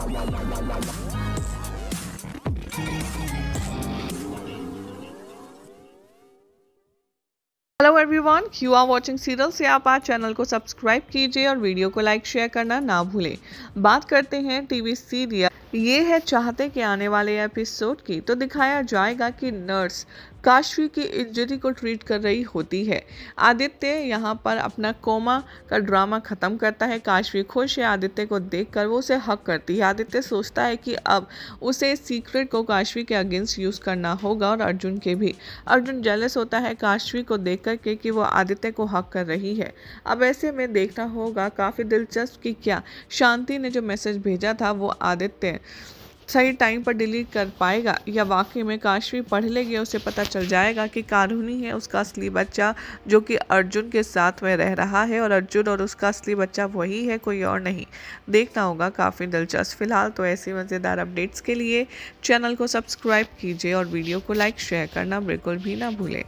hello everyone you are watching serial से आप आज चैनल को सब्सक्राइब कीजिए और वीडियो को लाइक शेयर करना ना भूलें बात करते हैं टीवी सीरियल ये है चाहते के आने वाले एपिसोड की तो दिखाया जाएगा कि नर्स काशवी की इंजरी को ट्रीट कर रही होती है आदित्य यहाँ पर अपना कोमा का ड्रामा ख़त्म करता है काशवी खुश है आदित्य को देखकर वो उसे हक करती है आदित्य सोचता है कि अब उसे सीक्रेट को काशवी के अगेंस्ट यूज़ करना होगा और अर्जुन के भी अर्जुन जेलस होता है काशवी को देख कर के कि वो आदित्य को हक कर रही है अब ऐसे में देखना होगा काफ़ी दिलचस्प कि क्या शांति ने जो मैसेज भेजा था वो आदित्य सही टाइम पर डिलीट कर पाएगा या वाकई में काशवी पढ़ लेगी उसे पता चल जाएगा कि कानूनी है उसका असली बच्चा जो कि अर्जुन के साथ में रह रहा है और अर्जुन और उसका असली बच्चा वही है कोई और नहीं देखना होगा काफ़ी दिलचस्प फिलहाल तो ऐसे मज़ेदार अपडेट्स के लिए चैनल को सब्सक्राइब कीजिए और वीडियो को लाइक शेयर करना बिल्कुल भी ना भूलें